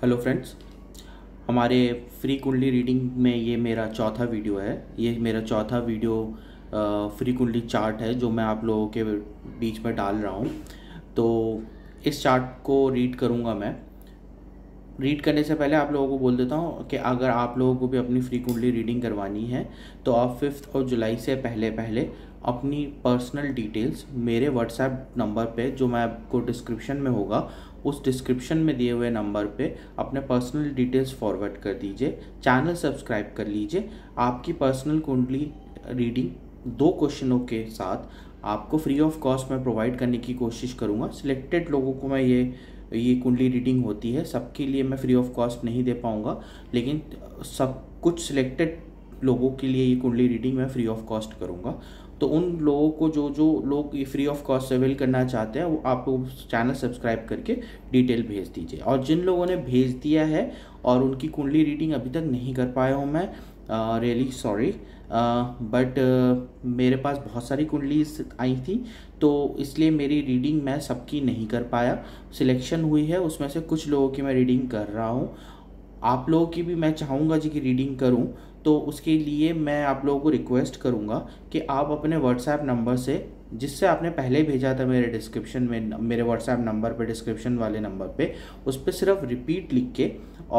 hello friends हमारे free kundli reading में ये मेरा चौथा वीडियो है ये मेरा चौथा वीडियो फ्री कुंडली चार्ट है जो मैं आप लोगों के बीच में डाल रहा हूँ तो इस चार्ट को रीड करूँगा मैं रीड करने से पहले आप लोगों को बोल देता हूँ कि अगर आप लोगों को भी अपनी फ्री कुंडली रीडिंग करवानी है तो आप फिफ्थ और जुलाई से पहले पहले अपनी पर्सनल डिटेल्स मेरे व्हाट्सएप नंबर पे जो मैं आपको डिस्क्रिप्शन में होगा उस डिस्क्रिप्शन में दिए हुए नंबर पे अपने पर्सनल डिटेल्स फॉरवर्ड कर दीजिए चैनल सब्सक्राइब कर लीजिए आपकी पर्सनल कुंडली रीडिंग दो क्वेश्चनों के साथ आपको फ्री ऑफ कॉस्ट मैं प्रोवाइड करने की कोशिश करूँगा सिलेक्टेड लोगों को मैं ये ये कुंडली रीडिंग होती है सबके लिए मैं फ्री ऑफ कॉस्ट नहीं दे पाऊँगा लेकिन सब कुछ सिलेक्टेड लोगों के लिए ये कुंडली रीडिंग मैं फ्री ऑफ कॉस्ट करूँगा तो उन लोगों को जो जो लोग ये फ्री ऑफ कॉस्ट अवेल करना चाहते हैं वो आपको चैनल सब्सक्राइब करके डिटेल भेज दीजिए और जिन लोगों ने भेज दिया है और उनकी कुंडली रीडिंग अभी तक नहीं कर पाया हूँ मैं रियली सॉरी बट मेरे पास बहुत सारी कुंडली आई थी तो इसलिए मेरी रीडिंग मैं सबकी नहीं कर पाया सिलेक्शन हुई है उसमें से कुछ लोगों की मैं रीडिंग कर रहा हूँ आप लोगों की भी मैं चाहूँगा जी की रीडिंग करूँ तो उसके लिए मैं आप लोगों को रिक्वेस्ट करूँगा कि आप अपने व्हाट्सएप नंबर से जिससे आपने पहले भेजा था मेरे डिस्क्रिप्शन में मेरे व्हाट्सएप नंबर पे डिस्क्रिप्शन वाले नंबर पे उस पर सिर्फ रिपीट लिख के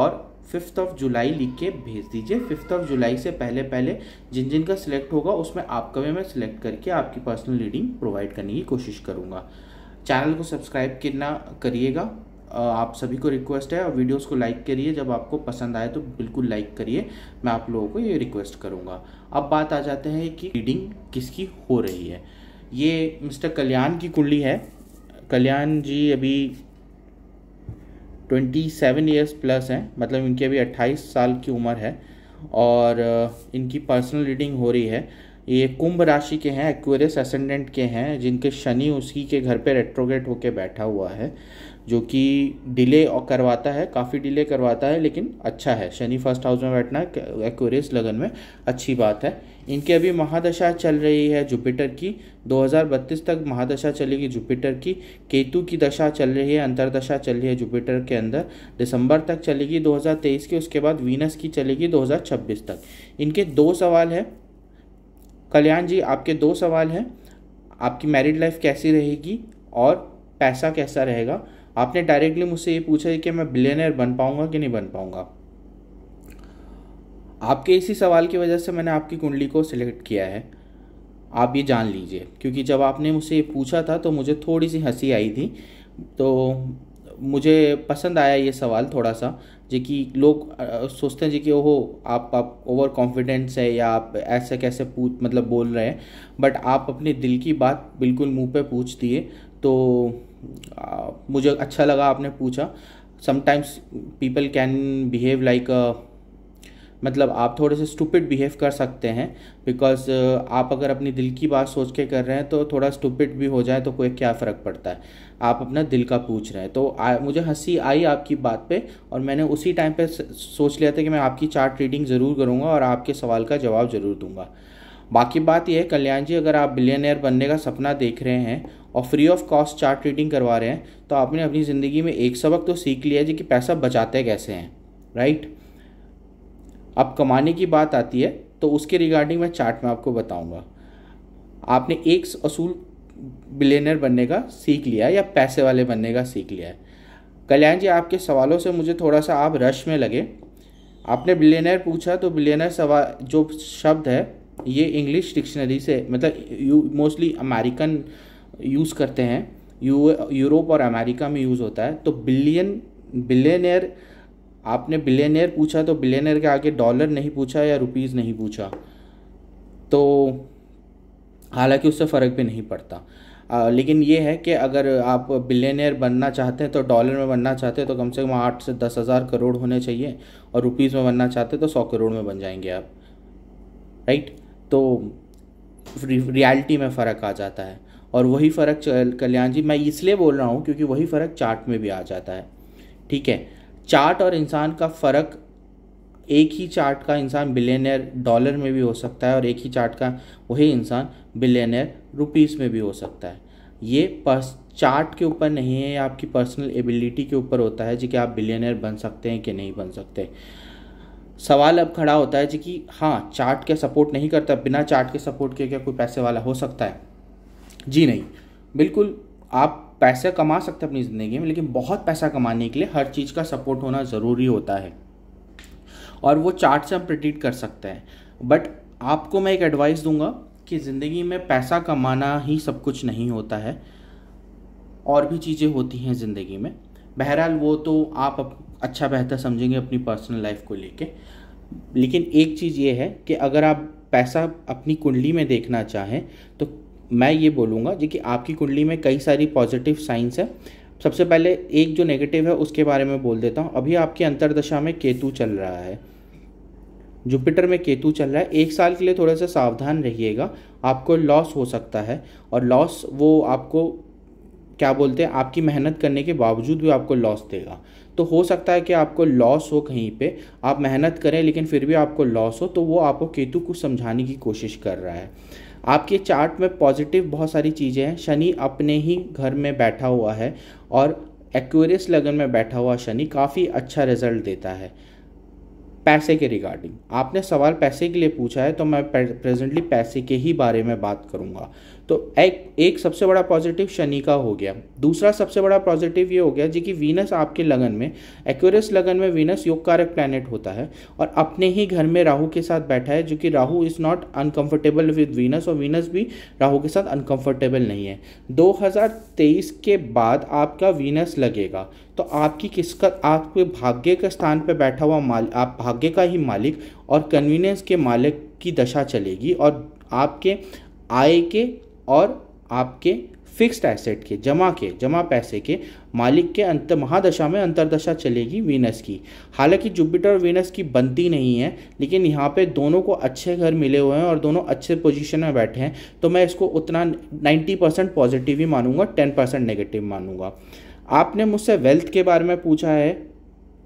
और फिफ्थ ऑफ जुलाई लिख के भेज दीजिए फिफ्थ ऑफ जुलाई से पहले पहले जिन जिन का सिलेक्ट होगा उसमें आपका भी मैं सिलेक्ट करके आपकी पर्सनल रीडिंग प्रोवाइड करने की कोशिश करूँगा चैनल को सब्सक्राइब करना करिएगा आप सभी को रिक्वेस्ट है और वीडियोस को लाइक करिए जब आपको पसंद आए तो बिल्कुल लाइक करिए मैं आप लोगों को ये रिक्वेस्ट करूँगा अब बात आ जाते हैं कि रीडिंग किसकी हो रही है ये मिस्टर कल्याण की कुंडली है कल्याण जी अभी ट्वेंटी सेवन ईयर्स प्लस हैं मतलब इनकी अभी अट्ठाईस साल की उम्र है और इनकी पर्सनल रीडिंग हो रही है ये कुंभ राशि के हैं एक्वेरियस असेंडेंट के हैं जिनके शनि उसी के घर पे रेट्रोगेट होके बैठा हुआ है जो कि डिले करवाता है काफ़ी डिले करवाता है लेकिन अच्छा है शनि फर्स्ट हाउस में बैठना एक्वेरियस लगन में अच्छी बात है इनके अभी महादशा चल रही है जुपिटर की 2032 तक महादशा चलेगी जुपिटर की केतु की दशा चल रही है अंतरदशा चल रही है जुपिटर के अंदर दिसंबर तक चलेगी 2023 के उसके बाद वीनस की चलेगी 2026 तक इनके दो सवाल हैं कल्याण जी आपके दो सवाल हैं आपकी मैरिड लाइफ कैसी रहेगी और पैसा कैसा रहेगा आपने डायरेक्टली मुझसे ये पूछा है कि मैं बिलियनर बन पाऊंगा कि नहीं बन पाऊंगा आपके इसी सवाल की वजह से मैंने आपकी कुंडली को सिलेक्ट किया है आप ये जान लीजिए क्योंकि जब आपने मुझसे ये पूछा था तो मुझे थोड़ी सी हंसी आई थी तो मुझे पसंद आया ये सवाल थोड़ा सा जो कि लोग सोचते हैं जी कि ओहो आप आप ओवर कॉन्फिडेंस है या आप ऐसे कैसे पूछ मतलब बोल रहे हैं बट आप अपने दिल की बात बिल्कुल मुंह पे पूछ दिए तो मुझे अच्छा लगा आपने पूछा sometimes people can behave like मतलब आप थोड़े से स्टूपिड बिहेव कर सकते हैं बिकॉज आप अगर अपनी दिल की बात सोच के कर रहे हैं तो थोड़ा स्टूपिड भी हो जाए तो कोई क्या फ़र्क पड़ता है आप अपना दिल का पूछ रहे हैं तो आ, मुझे हंसी आई आपकी बात पे और मैंने उसी टाइम पे सोच लिया था कि मैं आपकी चार्ट रीडिंग ज़रूर करूँगा और आपके सवाल का जवाब ज़रूर दूँगा बाकी बात यह है कल्याण जी अगर आप बिलियनियर बनने का सपना देख रहे हैं और free of cost chart reading करवा रहे हैं तो आपने अपनी ज़िंदगी में एक सबक तो सीख लिया है जी कि पैसा बचाते कैसे हैं राइट अब कमाने की बात आती है तो उसके रिगार्डिंग मैं चार्ट में आपको बताऊंगा आपने एक असूल बिलेनर बनने का सीख लिया या पैसे वाले बनने का सीख लिया है कल्याण जी आपके सवालों से मुझे थोड़ा सा आप रश में लगे आपने बिलेनर पूछा तो बिलेनर सवाल जो शब्द है ये इंग्लिश डिक्शनरी से मतलब यू मोस्टली अमेरिकन यूज़ करते हैं यू यूरोप और अमेरिका में यूज़ होता है तो बिलियन बिलेनियर आपने बिलेनियर पूछा तो बिलेनियर के आगे डॉलर नहीं पूछा या रुपीज़ नहीं पूछा तो हालांकि उससे फ़र्क भी नहीं पड़ता आ, लेकिन ये है कि अगर आप बिलेनियर बनना चाहते हैं तो डॉलर में बनना चाहते हैं तो कम से कम आठ से दस हज़ार करोड़ होने चाहिए और रुपीज़ में बनना चाहते हैं तो सौ करोड़ में बन जाएंगे आप राइट तो रियलिटी में फ़र्क आ जाता है और वही फ़र्क कल्याण जी मैं इसलिए बोल रहा हूँ क्योंकि वही फ़र्क चार्ट में भी आ जाता है ठीक है चार्ट और इंसान का फ़र्क एक ही चार्ट का इंसान बिलियनर डॉलर में भी हो सकता है और एक ही चार्ट का वही इंसान बिलियनर रुपीस में भी हो सकता है ये पर्स चार्ट के ऊपर नहीं है आपकी पर्सनल एबिलिटी के ऊपर होता है जी कि आप बिलियनर बन सकते हैं कि नहीं बन सकते सवाल अब खड़ा होता है जी कि हाँ चार्ट के सपोर्ट नहीं करता बिना चार्ट के सपोर्ट के क्या कोई पैसे वाला हो सकता है जी नहीं बिल्कुल आप पैसा कमा सकते हैं अपनी ज़िंदगी में लेकिन बहुत पैसा कमाने के लिए हर चीज़ का सपोर्ट होना ज़रूरी होता है और वो चार्ट से हम प्रिडिक्ट कर सकते हैं बट आपको मैं एक एडवाइस दूंगा कि ज़िंदगी में पैसा कमाना ही सब कुछ नहीं होता है और भी चीज़ें होती हैं ज़िंदगी में बहरहाल वो तो आप अच्छा बेहतर समझेंगे अपनी पर्सनल लाइफ को लेके लेकिन एक चीज़ ये है कि अगर आप पैसा अपनी कुंडली में देखना चाहें तो मैं ये बोलूँगा जी कि आपकी कुंडली में कई सारी पॉजिटिव साइंस है सबसे पहले एक जो नेगेटिव है उसके बारे में बोल देता हूँ अभी आपकी अंतरदशा में केतु चल रहा है जुपिटर में केतु चल रहा है एक साल के लिए थोड़ा सा सावधान रहिएगा आपको लॉस हो सकता है और लॉस वो आपको क्या बोलते हैं आपकी मेहनत करने के बावजूद भी आपको लॉस देगा तो हो सकता है कि आपको लॉस हो कहीं पे आप मेहनत करें लेकिन फिर भी आपको लॉस हो तो वो आपको केतु को समझाने की कोशिश कर रहा है आपके चार्ट में पॉजिटिव बहुत सारी चीज़ें हैं शनि अपने ही घर में बैठा हुआ है और एक्वेरियस लगन में बैठा हुआ शनि काफ़ी अच्छा रिजल्ट देता है पैसे के रिगार्डिंग आपने सवाल पैसे के लिए पूछा है तो मैं प्रेजेंटली पैसे के ही बारे में बात करूँगा तो एक एक सबसे बड़ा पॉजिटिव शनि का हो गया दूसरा सबसे बड़ा पॉजिटिव ये हो गया जी कि वीनस आपके लगन में एक्वेरियस लगन में वीनस योग कारक प्लानट होता है और अपने ही घर में राहु के साथ बैठा है जो कि Rahu is not uncomfortable with Venus और वीनस भी राहु के साथ अनकंफर्टेबल नहीं है 2023 के बाद आपका वीनस लगेगा तो आपकी किस्कत आपके भाग्य के स्थान पर बैठा हुआ माल आप भाग्य का ही मालिक और कन्वीनियंस के मालिक की दशा चलेगी और आपके आय के और आपके फिक्स्ड एसेट के जमा के जमा पैसे के मालिक के अंत महादशा में अंतरदशा चलेगी वीनस की हालांकि जुपिटर और वीनस की बनती नहीं है लेकिन यहाँ पे दोनों को अच्छे घर मिले हुए हैं और दोनों अच्छे पोजीशन में बैठे हैं तो मैं इसको उतना 90 परसेंट पॉजिटिव ही मानूंगा 10 परसेंट नेगेटिव मानूंगा आपने मुझसे वेल्थ के बारे में पूछा है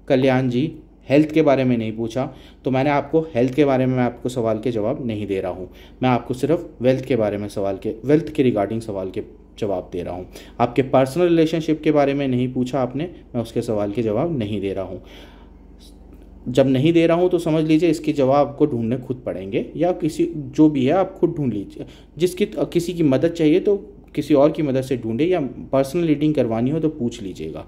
कल्याण जी हेल्थ के बारे में नहीं पूछा तो मैंने आपको हेल्थ के बारे में मैं आपको सवाल के जवाब नहीं दे रहा हूँ मैं आपको सिर्फ वेल्थ के बारे में सवाल के वेल्थ के रिगार्डिंग सवाल के जवाब दे रहा हूँ आपके पर्सनल रिलेशनशिप के बारे में नहीं पूछा आपने मैं उसके सवाल के जवाब नहीं दे रहा हूँ जब नहीं दे रहा हूँ तो समझ लीजिए इसके जवाब आपको ढूंढने खुद पड़ेंगे या किसी जो भी है आप खुद ढूंढ लीजिए जिसकी किसी की मदद चाहिए तो किसी और की मदद से ढूंढे या पर्सनल रीडिंग करवानी हो तो पूछ लीजिएगा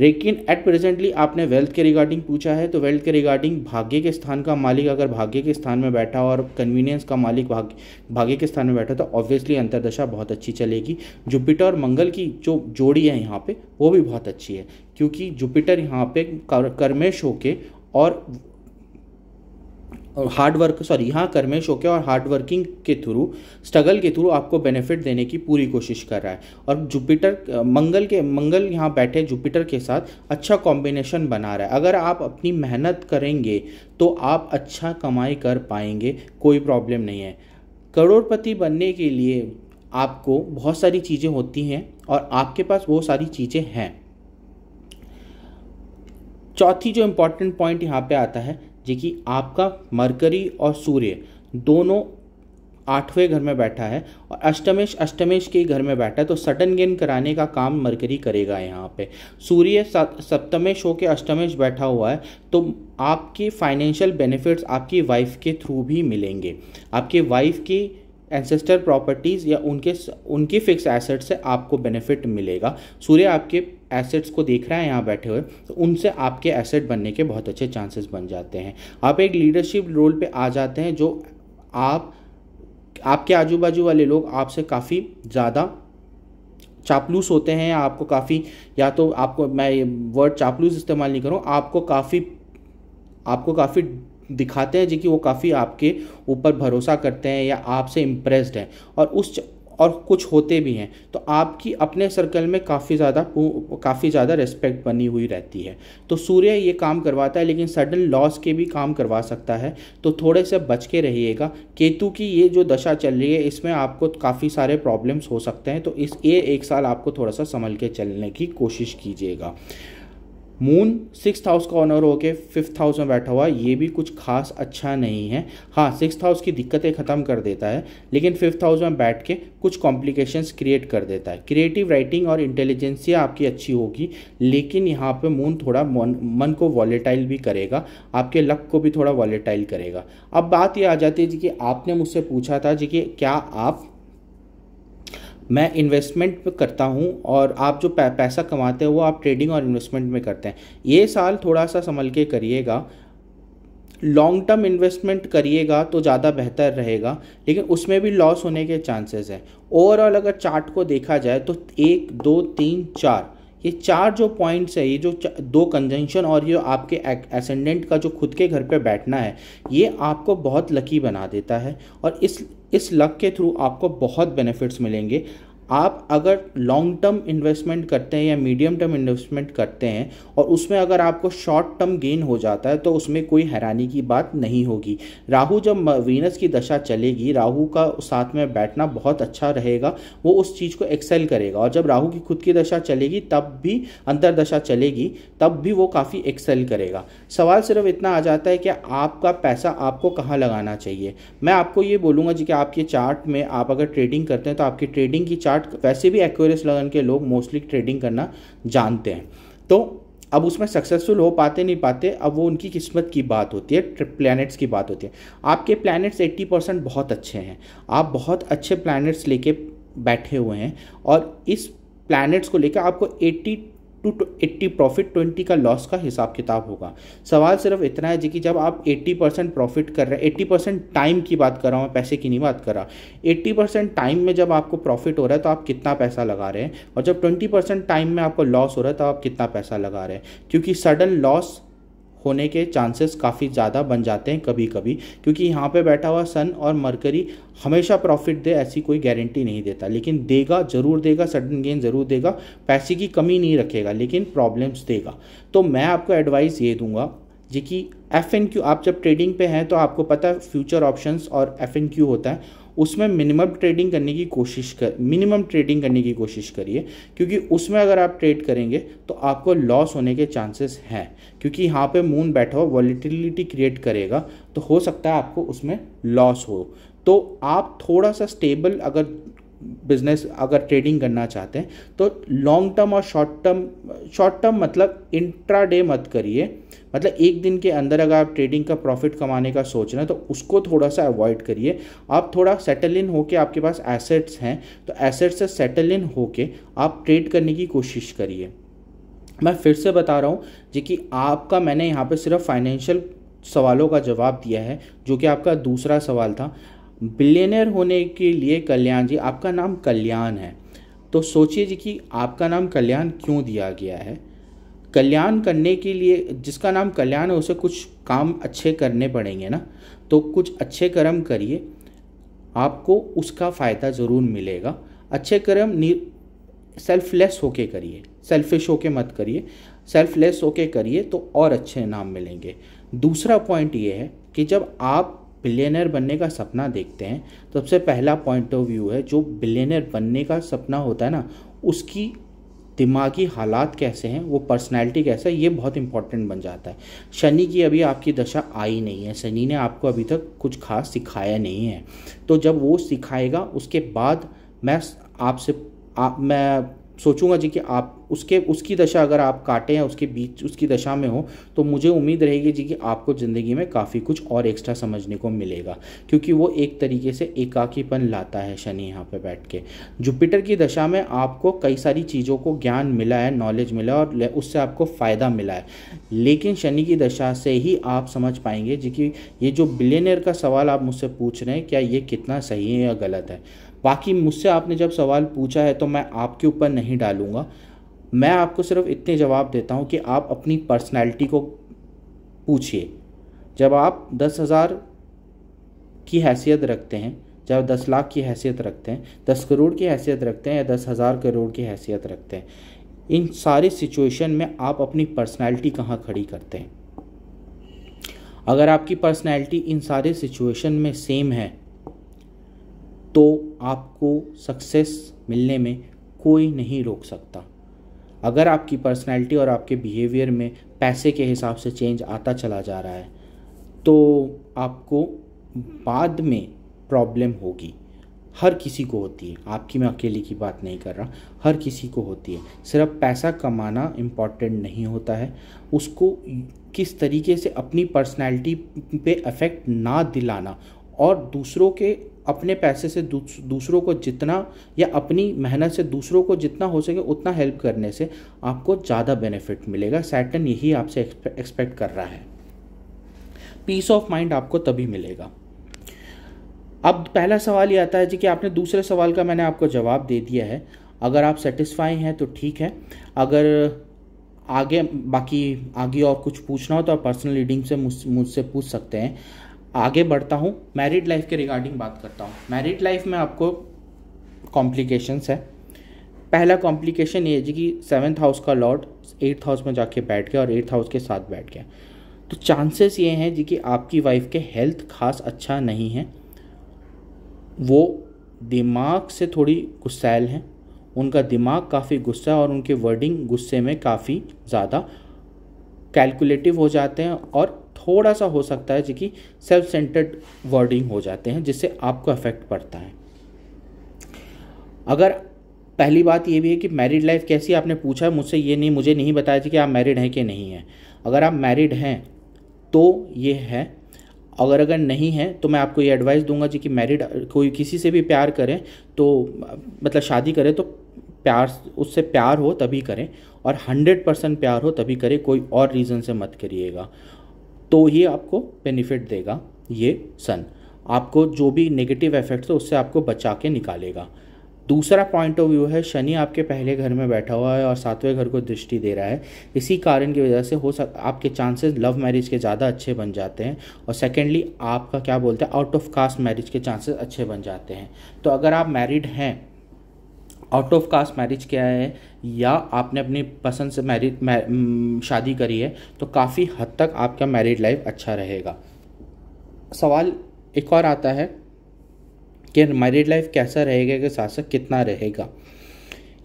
लेकिन एट प्रेजेंटली आपने वेल्थ के रिगार्डिंग पूछा है तो वेल्थ के रिगार्डिंग भाग्य के स्थान का मालिक अगर भाग्य के स्थान में बैठा और कन्वीनियंस का मालिक भाग्य भाग्य के स्थान में बैठा तो ऑब्वियसली अंतरदशा बहुत अच्छी चलेगी जुपिटर और मंगल की जो जोड़ी है यहाँ पे वो भी बहुत अच्छी है क्योंकि जुपिटर यहाँ पे कर्मेश होके और हार्ड वर्क सॉरी यहाँ कर्मेश होकर और हार्ड वर्किंग के थ्रू स्ट्रगल के थ्रू आपको बेनिफिट देने की पूरी कोशिश कर रहा है और जुपिटर मंगल के मंगल यहाँ बैठे जुपिटर के साथ अच्छा कॉम्बिनेशन बना रहा है अगर आप अपनी मेहनत करेंगे तो आप अच्छा कमाई कर पाएंगे कोई प्रॉब्लम नहीं है करोड़पति बनने के लिए आपको बहुत सारी चीज़ें होती हैं और आपके पास वो सारी चीज़ें हैं चौथी जो इम्पोर्टेंट पॉइंट यहाँ पे आता है जी कि आपका मरकरी और सूर्य दोनों आठवें घर में बैठा है और अष्टमेश अष्टमेश के घर में बैठा है तो सटन गेन कराने का काम मरकरी करेगा यहाँ पे सूर्य सप्तमेश होकर अष्टमेश बैठा हुआ है तो आपके फाइनेंशियल बेनिफिट्स आपकी वाइफ के थ्रू भी मिलेंगे आपके वाइफ की एंसेस्टर प्रॉपर्टीज़ या उनके उनकी फिक्स एसेट से आपको बेनिफिट मिलेगा सूर्य आपके एसेट्स को देख रहा है यहाँ बैठे हुए तो उनसे आपके एसेट बनने के बहुत अच्छे चांसेस बन जाते हैं आप एक लीडरशिप रोल पे आ जाते हैं जो आप आपके आजू बाजू वाले लोग आपसे काफ़ी ज़्यादा चापलूस होते हैं आपको काफ़ी या तो आपको मैं ये वर्ड चापलूस इस्तेमाल नहीं करूँ आपको काफ़ी आपको काफ़ी दिखाते हैं जी कि वो काफ़ी आपके ऊपर भरोसा करते हैं या आपसे इम्प्रेस्ड हैं और उस और कुछ होते भी हैं तो आपकी अपने सर्कल में काफ़ी ज़्यादा काफ़ी ज़्यादा रेस्पेक्ट बनी हुई रहती है तो सूर्य ये काम करवाता है लेकिन सडन लॉस के भी काम करवा सकता है तो थोड़े से बच के रहिएगा केतु की ये जो दशा चल रही है इसमें आपको काफ़ी सारे प्रॉब्लम्स हो सकते हैं तो इस ये एक साल आपको थोड़ा सा संभल के चलने की कोशिश कीजिएगा मून सिक्स हाउस का ऑनर होके फिफ्थ हाउस में बैठा हुआ ये भी कुछ खास अच्छा नहीं है हाँ सिक्स हाउस की दिक्कतें ख़त्म कर देता है लेकिन फिफ्थ हाउस में बैठ के कुछ कॉम्प्लिकेशंस क्रिएट कर देता है क्रिएटिव राइटिंग और इंटेलिजेंसी आपकी अच्छी होगी लेकिन यहाँ पे मून थोड़ा मन, मन को वॉलेटाइल भी करेगा आपके लक को भी थोड़ा वॉलेटाइल करेगा अब बात ये आ जाती है जी कि आपने मुझसे पूछा था जी कि क्या आप मैं इन्वेस्टमेंट करता हूँ और आप जो पैसा कमाते हो वो आप ट्रेडिंग और इन्वेस्टमेंट में करते हैं ये साल थोड़ा सा संभल के करिएगा लॉन्ग टर्म इन्वेस्टमेंट करिएगा तो ज़्यादा बेहतर रहेगा लेकिन उसमें भी लॉस होने के चांसेस हैं ओवरऑल अगर चार्ट को देखा जाए तो एक दो तीन चार ये चार जो पॉइंट्स है ये जो दो कंजंक्शन और ये आपके एसेंडेंट का जो खुद के घर पे बैठना है ये आपको बहुत लकी बना देता है और इस इस लक के थ्रू आपको बहुत बेनिफिट्स मिलेंगे आप अगर लॉन्ग टर्म इन्वेस्टमेंट करते हैं या मीडियम टर्म इन्वेस्टमेंट करते हैं और उसमें अगर आपको शॉर्ट टर्म गेन हो जाता है तो उसमें कोई हैरानी की बात नहीं होगी राहु जब वीनस की दशा चलेगी राहु का साथ में बैठना बहुत अच्छा रहेगा वो उस चीज़ को एक्सेल करेगा और जब राहु की खुद की दशा चलेगी तब भी अंतर दशा चलेगी तब भी वो काफ़ी एक्सेल करेगा सवाल सिर्फ इतना आ जाता है कि आपका पैसा आपको कहाँ लगाना चाहिए मैं आपको ये बोलूँगा जी कि आपके चार्ट में आप अगर ट्रेडिंग करते हैं तो आपकी ट्रेडिंग की चार्ट स्टार्ट वैसे भी एक्वेरियस लगन के लोग मोस्टली ट्रेडिंग करना जानते हैं तो अब उसमें सक्सेसफुल हो पाते नहीं पाते अब वो उनकी किस्मत की बात होती है प्लैनेट्स की बात होती है आपके प्लैनेट्स 80 परसेंट बहुत अच्छे हैं आप बहुत अच्छे प्लैनेट्स लेके बैठे हुए हैं और इस प्लैनेट्स को लेकर आपको 80 टू एट्टी प्रॉफिट ट्वेंटी का लॉस का हिसाब किताब होगा सवाल सिर्फ इतना है जी कि जब आप एट्टी परसेंट प्रॉफिट कर रहे हैं एट्टी परसेंट टाइम की बात कर रहा हूँ पैसे की नहीं बात कर रहा एट्टी परसेंट टाइम में जब आपको प्रॉफिट हो रहा है तो आप कितना पैसा लगा रहे हैं और जब ट्वेंटी परसेंट टाइम में आपको लॉस हो रहा है तो आप कितना पैसा लगा रहे हैं क्योंकि सडन लॉस होने के चांसेस काफ़ी ज़्यादा बन जाते हैं कभी कभी क्योंकि यहाँ पे बैठा हुआ सन और मरकरी हमेशा प्रॉफिट दे ऐसी कोई गारंटी नहीं देता लेकिन देगा ज़रूर देगा सडन गेन ज़रूर देगा पैसे की कमी नहीं रखेगा लेकिन प्रॉब्लम्स देगा तो मैं आपको एडवाइस ये दूंगा जी कि एफ एन क्यू आप जब ट्रेडिंग पे हैं तो आपको पता है फ्यूचर ऑप्शंस और एफ एन क्यू होता है उसमें मिनिमम ट्रेडिंग करने की कोशिश कर मिनिमम ट्रेडिंग करने की कोशिश करिए क्योंकि उसमें अगर आप ट्रेड करेंगे तो आपको लॉस होने के चांसेस हैं क्योंकि यहाँ पे मून बैठा हुआ वॉलीटिलिटी क्रिएट करेगा तो हो सकता है आपको उसमें लॉस हो तो आप थोड़ा सा स्टेबल अगर बिजनेस अगर ट्रेडिंग करना चाहते हैं तो लॉन्ग टर्म और शॉर्ट टर्म शॉर्ट टर्म मतलब इंट्रा डे मत करिए मतलब एक दिन के अंदर अगर आप ट्रेडिंग का प्रॉफिट कमाने का सोच रहे हैं तो उसको थोड़ा सा अवॉइड करिए आप थोड़ा सेटल इन होकर आपके पास एसेट्स हैं तो एसेट्स से सेटल इन होकर आप ट्रेड करने की कोशिश करिए मैं फिर से बता रहा हूँ जी कि आपका मैंने यहाँ पर सिर्फ फाइनेंशियल सवालों का जवाब दिया है जो कि आपका दूसरा सवाल था बिलियनर होने के लिए कल्याण जी आपका नाम कल्याण है तो सोचिए जी कि आपका नाम कल्याण क्यों दिया गया है कल्याण करने के लिए जिसका नाम कल्याण है उसे कुछ काम अच्छे करने पड़ेंगे ना तो कुछ अच्छे कर्म करिए आपको उसका फ़ायदा ज़रूर मिलेगा अच्छे कर्म सेल्फलेस होके करिए सेल्फिश होके मत करिए सेल्फलेस होके करिए तो और अच्छे नाम मिलेंगे दूसरा पॉइंट ये है कि जब आप बिलियनर बनने का सपना देखते हैं तो सबसे पहला पॉइंट ऑफ व्यू है जो बिलियनर बनने का सपना होता है ना उसकी दिमागी हालात कैसे हैं वो पर्सनैलिटी कैसा है ये बहुत इंपॉर्टेंट बन जाता है शनि की अभी आपकी दशा आई नहीं है शनि ने आपको अभी तक कुछ खास सिखाया नहीं है तो जब वो सिखाएगा उसके बाद मैं आपसे आप मैं सोचूंगा जी कि आप उसके उसकी दशा अगर आप काटें या उसके बीच उसकी दशा में हो तो मुझे उम्मीद रहेगी जी कि आपको ज़िंदगी में काफ़ी कुछ और एक्स्ट्रा समझने को मिलेगा क्योंकि वो एक तरीके से एकाकीपन लाता है शनि यहाँ पर बैठ के जुपिटर की दशा में आपको कई सारी चीज़ों को ज्ञान मिला है नॉलेज मिला और उससे आपको फ़ायदा मिला है लेकिन शनि की दशा से ही आप समझ पाएंगे जी कि ये जो बिलेनियर का सवाल आप मुझसे पूछ रहे हैं क्या ये कितना सही है या गलत है बाकी मुझसे आपने जब सवाल पूछा है तो मैं आपके ऊपर नहीं डालूंगा मैं आपको सिर्फ इतने जवाब देता हूँ कि आप अपनी पर्सनैलिटी को पूछिए जब आप दस हज़ार की हैसियत रखते हैं जब दस लाख की हैसियत रखते हैं दस करोड़ की हैसियत रखते हैं या दस हज़ार करोड़ की हैसियत रखते हैं इन सारे सिचुएशन में आप अपनी पर्सनैलिटी कहाँ खड़ी करते हैं अगर आपकी पर्सनैलिटी इन सारे सिचुएशन में सेम है तो आपको सक्सेस मिलने में कोई नहीं रोक सकता अगर आपकी पर्सनैलिटी और आपके बिहेवियर में पैसे के हिसाब से चेंज आता चला जा रहा है तो आपको बाद में प्रॉब्लम होगी हर किसी को होती है आपकी मैं अकेले की बात नहीं कर रहा हर किसी को होती है सिर्फ पैसा कमाना इम्पॉर्टेंट नहीं होता है उसको किस तरीके से अपनी पर्सनैलिटी पे अफेक्ट ना दिलाना और दूसरों के अपने पैसे से दूस, दूसरों को जितना या अपनी मेहनत से दूसरों को जितना हो सके उतना हेल्प करने से आपको ज़्यादा बेनिफिट मिलेगा सैटन यही आपसे एक्सपेक्ट कर रहा है पीस ऑफ माइंड आपको तभी मिलेगा अब पहला सवाल ये आता है जी कि आपने दूसरे सवाल का मैंने आपको जवाब दे दिया है अगर आप सेटिस्फाई हैं तो ठीक है अगर आगे बाकी आगे और कुछ पूछना हो तो आप पर्सनल रीडिंग से मुझसे पूछ सकते हैं आगे बढ़ता हूँ मैरिड लाइफ के रिगार्डिंग बात करता हूँ मैरिड लाइफ में आपको कॉम्प्लिकेशंस है पहला कॉम्प्लिकेशन ये है जी कि सेवन्थ हाउस का लॉर्ड एट्थ हाउस में जाके बैठ गया और एट्थ हाउस के साथ बैठ गया तो चांसेस ये हैं जी कि आपकी वाइफ के हेल्थ खास अच्छा नहीं है वो दिमाग से थोड़ी गुस्सैल हैं उनका दिमाग काफ़ी गुस्सा और उनके वर्डिंग गुस्से में काफ़ी ज़्यादा कैलकुलेटिव हो जाते हैं और थोड़ा सा हो सकता है जो कि सेल्फ सेंटर्ड वर्डिंग हो जाते हैं जिससे आपको अफेक्ट पड़ता है अगर पहली बात ये भी है कि मैरिड लाइफ कैसी आपने पूछा है मुझसे ये नहीं मुझे नहीं बताया कि आप मैरिड हैं कि नहीं हैं अगर आप मैरिड हैं तो ये है अगर अगर नहीं है तो मैं आपको ये एडवाइस दूंगा जी कि मैरिड कोई किसी से भी प्यार करें तो मतलब शादी करें तो प्यार उससे प्यार हो तभी करें और हंड्रेड परसेंट प्यार हो तभी करें कोई और रीज़न से मत करिएगा तो ये आपको बेनिफिट देगा ये सन आपको जो भी नेगेटिव इफेक्ट्स है उससे आपको बचा के निकालेगा दूसरा पॉइंट ऑफ व्यू है शनि आपके पहले घर में बैठा हुआ है और सातवें घर को दृष्टि दे रहा है इसी कारण की वजह से हो सक आपके चांसेस लव मैरिज के ज़्यादा अच्छे बन जाते हैं और सेकेंडली आपका क्या बोलते हैं आउट ऑफ कास्ट मैरिज के चांसेस अच्छे बन जाते हैं तो अगर आप मैरिड हैं आउट ऑफ कास्ट मैरिज किया है या आपने अपनी पसंद से मैरिज mm, शादी करी है तो काफ़ी हद तक आपका मैरिड लाइफ अच्छा रहेगा सवाल एक और आता है कि मैरिड लाइफ कैसा रहेगा के साथ साथ कितना रहेगा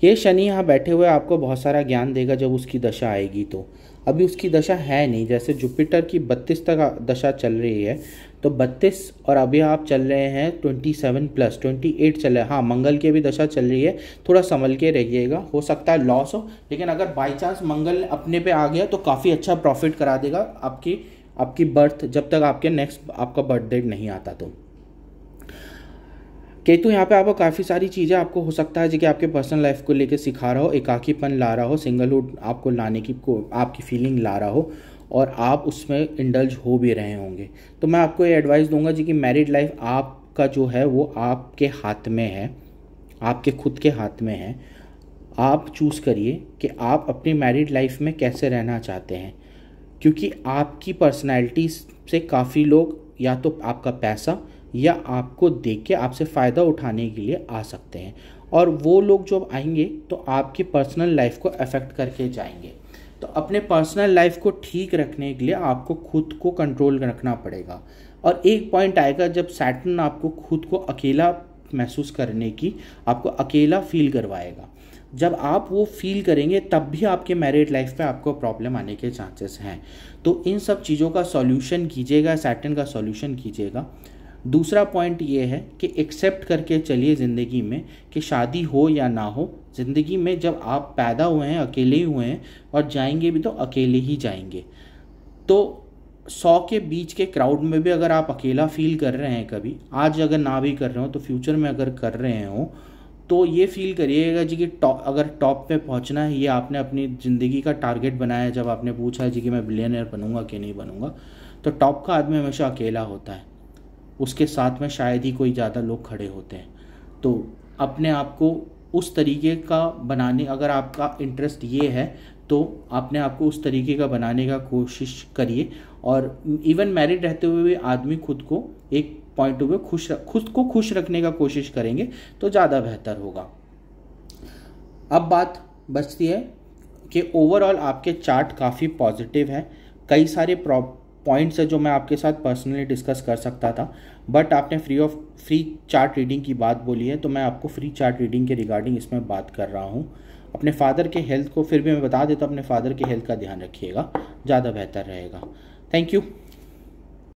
ये शनि यहाँ बैठे हुए आपको बहुत सारा ज्ञान देगा जब उसकी दशा आएगी तो अभी उसकी दशा है नहीं जैसे जुपिटर की बत्तीस तक दशा चल रही है तो 32 और अभी आप चल रहे हैं 27 प्लस 28 चल रहे हैं हाँ मंगल की भी दशा चल रही है थोड़ा संभल के रहिएगा हो सकता है लॉस हो लेकिन अगर बाई चांस मंगल अपने पे आ गया तो काफ़ी अच्छा प्रॉफिट करा देगा आपकी आपकी बर्थ जब तक आपके नेक्स्ट आपका बर्थ डेट नहीं आता तो केतु यहाँ पे आपको काफ़ी सारी चीज़ें आपको हो सकता है जो कि आपके पर्सनल लाइफ को लेकर सिखा रहा हो एकाकीपन ला रहा हो सिंगलहुड आपको लाने की को आपकी फीलिंग ला रहा हो और आप उसमें इंडल्ज हो भी रहे होंगे तो मैं आपको ये एडवाइस दूंगा जी कि मैरिड लाइफ आपका जो है वो आपके हाथ में है आपके खुद के हाथ में है आप चूज़ करिए कि आप अपनी मैरिड लाइफ में कैसे रहना चाहते हैं क्योंकि आपकी पर्सनैलिटी से काफ़ी लोग या तो आपका पैसा या आपको देख के आपसे फ़ायदा उठाने के लिए आ सकते हैं और वो लोग जब आएंगे तो आपकी पर्सनल लाइफ को अफेक्ट करके जाएंगे तो अपने पर्सनल लाइफ को ठीक रखने के लिए आपको खुद को कंट्रोल रखना पड़ेगा और एक पॉइंट आएगा जब सैटर्न आपको खुद को अकेला महसूस करने की आपको अकेला फील करवाएगा जब आप वो फील करेंगे तब भी आपके मैरिड लाइफ में आपको प्रॉब्लम आने के चांसेस हैं तो इन सब चीज़ों का सॉल्यूशन कीजिएगा सैटर्न का सॉल्यूशन कीजिएगा दूसरा पॉइंट ये है कि एक्सेप्ट करके चलिए ज़िंदगी में कि शादी हो या ना हो ज़िंदगी में जब आप पैदा हुए हैं अकेले ही हुए हैं और जाएंगे भी तो अकेले ही जाएंगे तो सौ के बीच के क्राउड में भी अगर आप अकेला फील कर रहे हैं कभी आज अगर ना भी कर रहे हो तो फ्यूचर में अगर कर रहे हो तो ये फील करिएगा जी कि टॉप अगर टॉप पे पहुंचना है ये आपने अपनी ज़िंदगी का टारगेट बनाया जब आपने पूछा है जी कि मैं बिलियनर बनूंगा कि नहीं बनूंगा तो टॉप का आदमी हमेशा अकेला होता है उसके साथ में शायद ही कोई ज़्यादा लोग खड़े होते हैं तो अपने आप को उस तरीके का बनाने अगर आपका इंटरेस्ट ये है तो आपने आपको उस तरीके का बनाने का कोशिश करिए और इवन मैरिड रहते हुए भी आदमी खुद को एक पॉइंट ऑफ व्यू खुश खुद को खुश रखने का कोशिश करेंगे तो ज़्यादा बेहतर होगा अब बात बचती है कि ओवरऑल आपके चार्ट काफ़ी पॉजिटिव है कई सारे प्रॉ पॉइंट्स है जो मैं आपके साथ पर्सनली डिस्कस कर सकता था बट आपने free of free chart reading की बात बोली है तो मैं आपको फ्री चार्ट रीडिंग के रिगार्डिंग इसमें बात कर रहा हूँ अपने फादर के हेल्थ को फिर भी मैं बता देता हूँ अपने फादर के हेल्थ का ध्यान रखिएगा ज़्यादा बेहतर रहेगा थैंक यू